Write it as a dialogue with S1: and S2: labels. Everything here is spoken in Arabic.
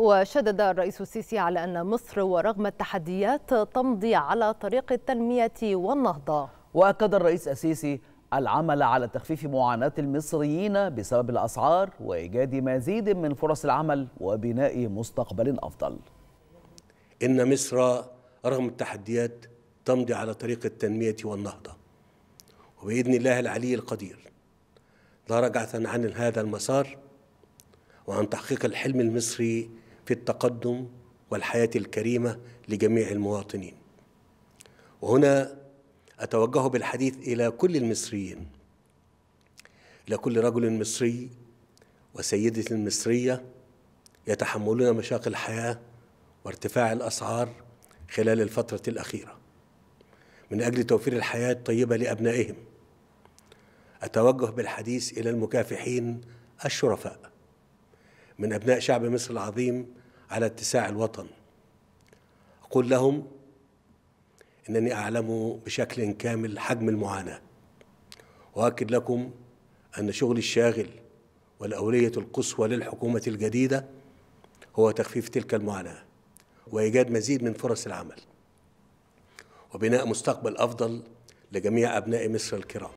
S1: وشدد الرئيس السيسي على أن مصر ورغم التحديات تمضي على طريق التنمية والنهضة
S2: وأكد الرئيس السيسي العمل على تخفيف معاناة المصريين بسبب الأسعار وإيجاد مزيد من فرص العمل وبناء مستقبل أفضل
S3: إن مصر رغم التحديات تمضي على طريق التنمية والنهضة وبإذن الله العلي القدير لا رجعة عن هذا المسار وعن تحقيق الحلم المصري في التقدم والحياة الكريمة لجميع المواطنين وهنا أتوجه بالحديث إلى كل المصريين إلى كل رجل مصري وسيدة مصرية يتحملون مشاق الحياة وارتفاع الأسعار خلال الفترة الأخيرة من أجل توفير الحياة الطيبة لأبنائهم أتوجه بالحديث إلى المكافحين الشرفاء من أبناء شعب مصر العظيم على اتساع الوطن أقول لهم أنني أعلم بشكل كامل حجم المعاناة وأؤكد لكم أن شغلي الشاغل والأولية القصوى للحكومة الجديدة هو تخفيف تلك المعاناة وإيجاد مزيد من فرص العمل وبناء مستقبل أفضل لجميع أبناء مصر الكرام